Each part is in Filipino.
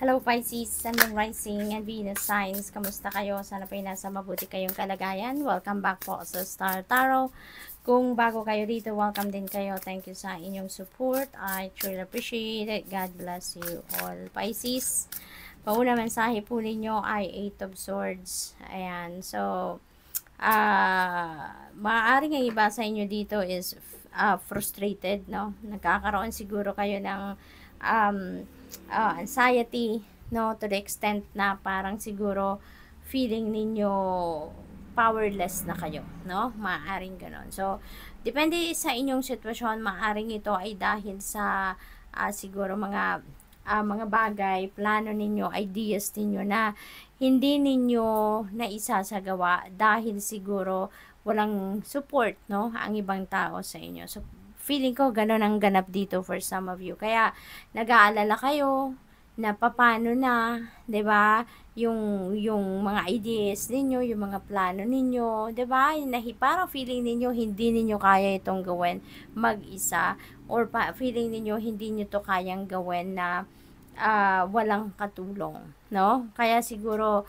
Hello Pisces, Sun ano and Rising and Venus Signs. Kamusta kayo? Sana po nasa mabuti kayong kalagayan. Welcome back po sa Star Tarot. Kung bago kayo dito, welcome din kayo. Thank you sa inyong support. I truly appreciate it. God bless you all. Pisces, pauna mensahe po ninyo ay Eight of Swords. Ayan, so, uh, ah, maaaring ang iba sa inyo dito is uh, frustrated, no? Nagkakaroon siguro kayo ng um, uh, anxiety, no? To the extent na parang siguro feeling ninyo powerless na kayo, no? Maaring ganon. So, depende sa inyong sitwasyon, maaring ito ay dahil sa uh, siguro mga uh, mga bagay, plano ninyo, ideas ninyo na hindi ninyo naisasagawa dahil siguro walang support, no? Ang ibang tao sa inyo. So, feeling ko ganun ang ganap dito for some of you. Kaya nag-aalala kayo na paano na, 'di ba? Yung yung mga ideas ninyo, yung mga plano ninyo, 'di ba? Nahi parang feeling ninyo hindi ninyo kaya itong gawin mag-isa or pa, feeling ninyo hindi niyo to kayang gawin na uh, walang katulong, no? Kaya siguro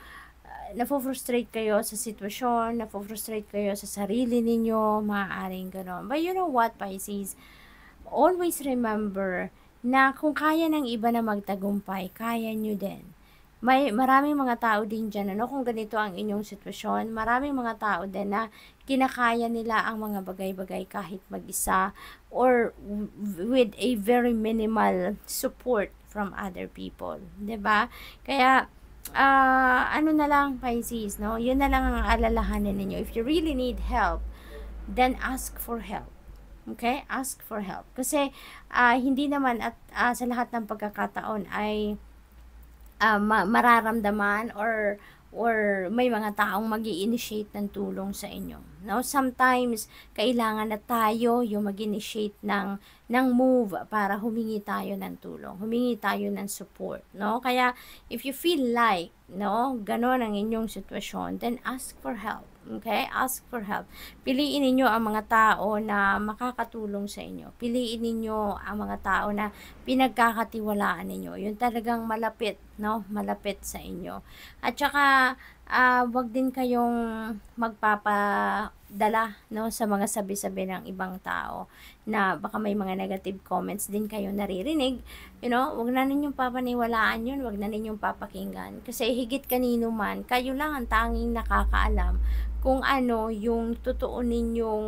nafo-frustrate kayo sa sitwasyon, nafo-frustrate kayo sa sarili ninyo, maaaring ganon. But you know what, Pisces? Always remember na kung kaya ng iba na magtagumpay, kaya nyo din. May maraming mga tao din dyan, ano, kung ganito ang inyong sitwasyon, maraming mga tao din na kinakaya nila ang mga bagay-bagay kahit mag-isa or with a very minimal support from other people. 'di ba? Kaya, uh, ano na lang, Pisces, no? Yun na lang ang alalahanin ninyo. If you really need help, then ask for help. Okay? Ask for help. Kasi, uh, hindi naman at uh, sa lahat ng pagkakataon ay uh, ma- mararamdaman or or may mga taong mag initiate ng tulong sa inyo. No, sometimes kailangan na tayo yung mag-initiate ng ng move para humingi tayo ng tulong, humingi tayo ng support, no? Kaya if you feel like, no, ganoon ang inyong sitwasyon, then ask for help. Okay? Ask for help. Piliin ninyo ang mga tao na makakatulong sa inyo. Piliin ninyo ang mga tao na pinagkakatiwalaan ninyo. Yung talagang malapit, no? Malapit sa inyo. At saka, uh, wag din kayong magpapadala no, sa mga sabi-sabi ng ibang tao na baka may mga negative comments din kayo naririnig. You know, wag na ninyong papaniwalaan yun, wag na ninyong papakinggan. Kasi higit kanino man, kayo lang ang tanging nakakaalam kung ano yung totoo ninyong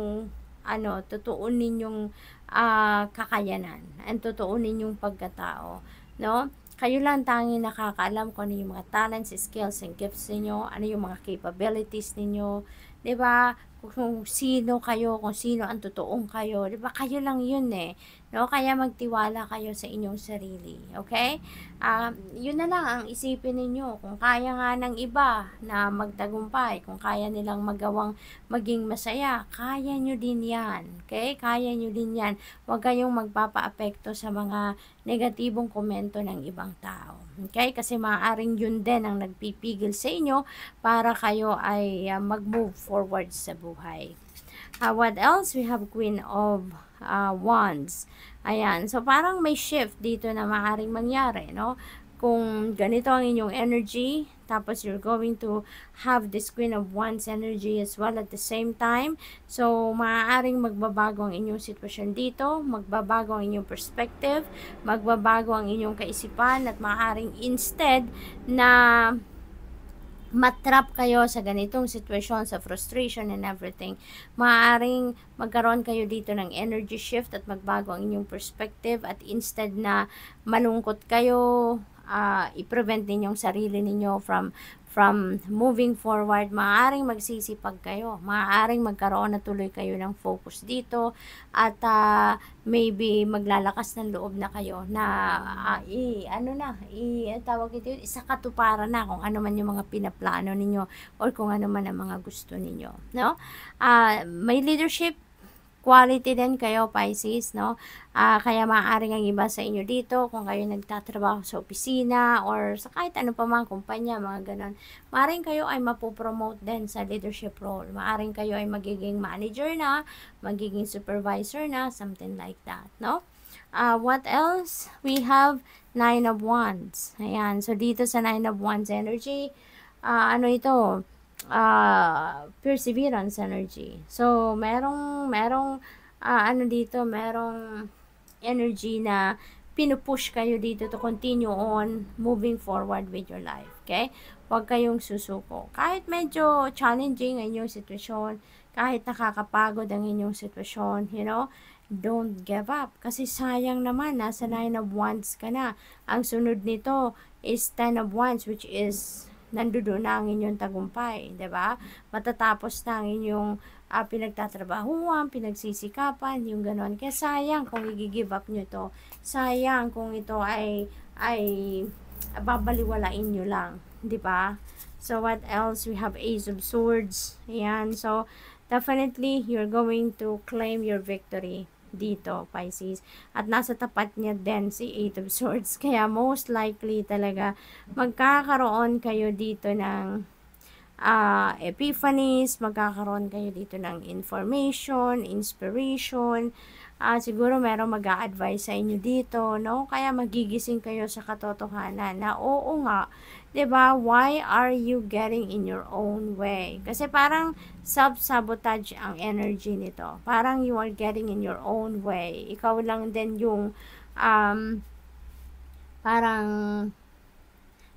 ano, totoo ninyong uh, kakayanan, ang totoo ninyong pagkatao, no? kayo lang tanging nakakaalam ko ano yung mga talents, skills, and gifts niyo, ano yung mga capabilities niyo, 'di ba? Kung sino kayo, kung sino ang totoong kayo, 'di ba? Kayo lang 'yun eh. No? Kaya magtiwala kayo sa inyong sarili. Okay? Um, yun na lang ang isipin ninyo. Kung kaya nga ng iba na magtagumpay, kung kaya nilang magawang maging masaya, kaya nyo din yan. Okay? Kaya nyo din yan. Huwag kayong magpapa-apekto sa mga negatibong komento ng ibang tao. Okay? Kasi maaaring yun din ang nagpipigil sa inyo para kayo ay uh, mag-move forward sa buhay. Uh, what else? We have Queen of uh, Wands. Ayan. So, parang may shift dito na maaaring mangyari, no? Kung ganito ang inyong energy, tapos you're going to have this Queen of Wands energy as well at the same time. So, maaaring magbabago ang inyong sitwasyon dito, magbabago ang inyong perspective, magbabago ang inyong kaisipan, at maaaring instead na matrap kayo sa ganitong sitwasyon, sa frustration and everything, maaaring magkaroon kayo dito ng energy shift at magbago ang inyong perspective at instead na malungkot kayo, uh, i-prevent ninyong sarili ninyo from from moving forward, maaaring magsisipag kayo, maaaring magkaroon na tuloy kayo ng focus dito at uh, maybe maglalakas ng loob na kayo na uh, i, ano na, i, tawag ito yun, isa katuparan na kung ano man yung mga pinaplano ninyo or kung ano man ang mga gusto ninyo. No? Uh, may leadership quality din kayo Pisces, no? Uh, kaya maaaring ang iba sa inyo dito, kung kayo nagtatrabaho sa opisina or sa kahit ano pa mang kumpanya, mga ganun maaaring kayo ay mapopromote din sa leadership role. Maaaring kayo ay magiging manager na, magiging supervisor na, something like that, no? Uh, what else? We have Nine of Wands. Ayan. So, dito sa Nine of Wands energy, uh, ano ito? uh, perseverance energy. So, merong, merong, uh, ano dito, merong energy na pinupush kayo dito to continue on moving forward with your life. Okay? Huwag kayong susuko. Kahit medyo challenging ang inyong sitwasyon, kahit nakakapagod ang inyong sitwasyon, you know, don't give up. Kasi sayang naman, nasa 9 of wands ka na. Ang sunod nito is 10 of wands, which is nandoon na ang inyong tagumpay, 'di ba? Matatapos na yung uh, ah, pinagtatrabahuan, pinagsisikapan, yung ganon. Kaya sayang kung i-give up nyo to. Sayang kung ito ay, ay babaliwalain nyo lang. di ba So, what else? We have Ace of Swords. Ayan. So, definitely, you're going to claim your victory dito, Pisces. At nasa tapat niya din si Eight of Swords. Kaya most likely talaga magkakaroon kayo dito ng uh, epiphanies, magkakaroon kayo dito ng information, inspiration, uh, siguro merong mag advise sa inyo dito, no? Kaya magigising kayo sa katotohanan na oo nga, 'di ba? Why are you getting in your own way? Kasi parang self-sabotage ang energy nito. Parang you are getting in your own way. Ikaw lang din yung um, parang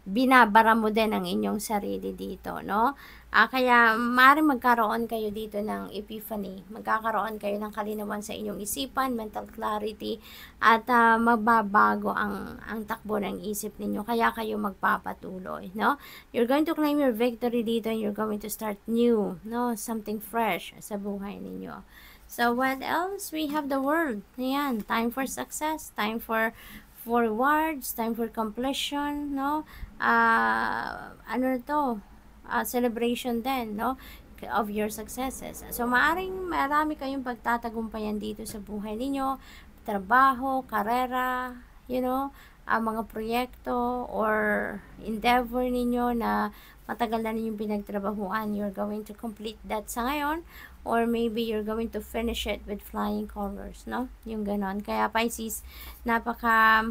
binabara mo din ang inyong sarili dito, no? Ah, kaya maaari magkaroon kayo dito ng epiphany. Magkakaroon kayo ng kalinawan sa inyong isipan, mental clarity, at ah, mababago ang, ang takbo ng isip ninyo. Kaya kayo magpapatuloy, no? You're going to claim your victory dito and you're going to start new, no? Something fresh sa buhay ninyo. So, what else? We have the world. Ayan, time for success, time for for rewards, time for completion, no? uh, ano na to, uh, celebration din, no? of your successes. So, maaring marami kayong pagtatagumpayan dito sa buhay ninyo, trabaho, karera, you know, ang uh, mga proyekto or endeavor ninyo na matagal na ninyong pinagtrabahuan, you're going to complete that sa ngayon or maybe you're going to finish it with flying colors, no? Yung ganon. Kaya Pisces, napaka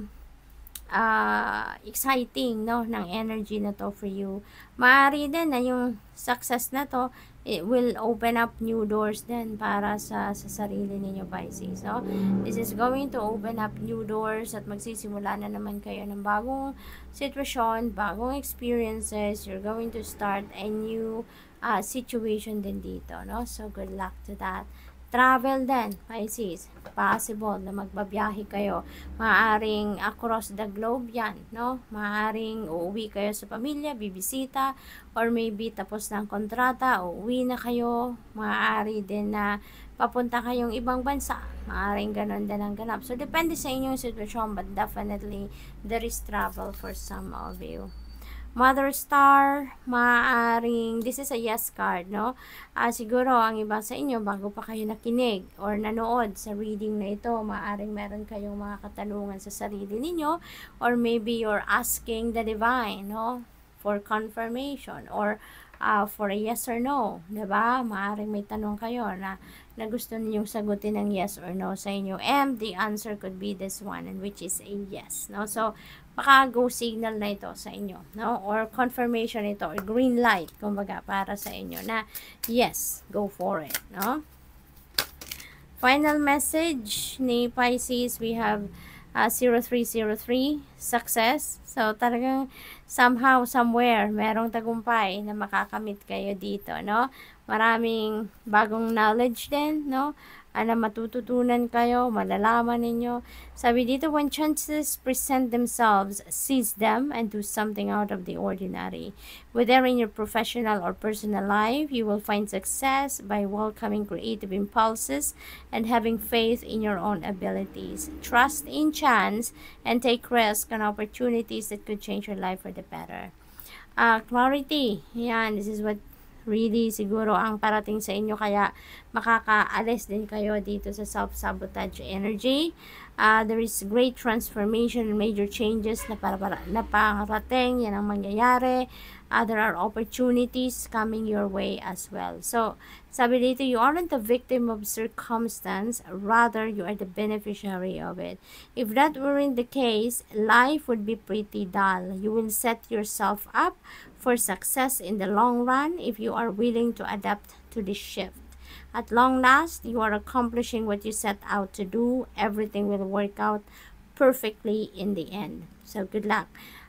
uh, exciting no ng energy na to for you. Maari din na yung success na to it will open up new doors then para sa, sa sarili ninyo Pisces. So, this is going to open up new doors at magsisimula na naman kayo ng bagong sitwasyon, bagong experiences. You're going to start a new uh, situation din dito, no? So, good luck to that. Travel then, Pisces. Possible na magbabiyahe kayo. Maaring across the globe yan, no? Maaring uuwi kayo sa pamilya, bibisita, or maybe tapos ng kontrata, uuwi na kayo. Maaari din na papunta kayong ibang bansa. Maaring ganun din ang ganap. So, depende sa inyong sitwasyon, but definitely there is travel for some of you. Mother Star, maaring, this is a yes card, no? Uh, siguro, ang iba sa inyo, bago pa kayo nakinig or nanood sa reading na ito, maaring meron kayong mga katanungan sa sarili ninyo or maybe you're asking the divine, no? For confirmation or uh, for a yes or no, ba? Diba? Maaring may tanong kayo na, na gusto ninyong sagutin ng yes or no sa inyo. And the answer could be this one, and which is a yes. No? So, baka go signal na ito sa inyo, no? Or confirmation ito, or green light, kumbaga, para sa inyo na, yes, go for it, no? Final message ni Pisces, we have uh, 0303, success. So, talagang somehow, somewhere, merong tagumpay na makakamit kayo dito, no? Maraming bagong knowledge din, no? Ano, matututunan kayo, malalaman ninyo. Sabi dito, when chances present themselves, seize them and do something out of the ordinary. Whether in your professional or personal life, you will find success by welcoming creative impulses and having faith in your own abilities. Trust in chance and take risks and opportunities that could change your life for the better. Uh, clarity. Yan, this is what really siguro ang parating sa inyo kaya makakaalis din kayo dito sa self-sabotage energy. Uh, there is great transformation major changes na, para, para, na parating. Yan ang mangyayari. uh, there are opportunities coming your way as well. So, sabi dito, you aren't the victim of circumstance, rather you are the beneficiary of it. If that weren't the case, life would be pretty dull. You will set yourself up for success in the long run if you are willing to adapt to this shift. At long last, you are accomplishing what you set out to do. Everything will work out perfectly in the end. So good luck.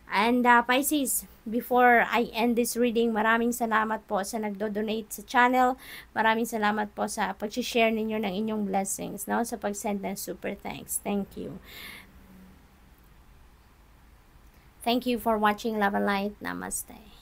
And uh, Pisces, before I end this reading, maraming salamat po sa nagdo-donate sa channel. Maraming salamat po sa pag-share ninyo ng inyong blessings, no? Sa pag-send ng super thanks. Thank you. Thank you for watching Love and Light. Namaste.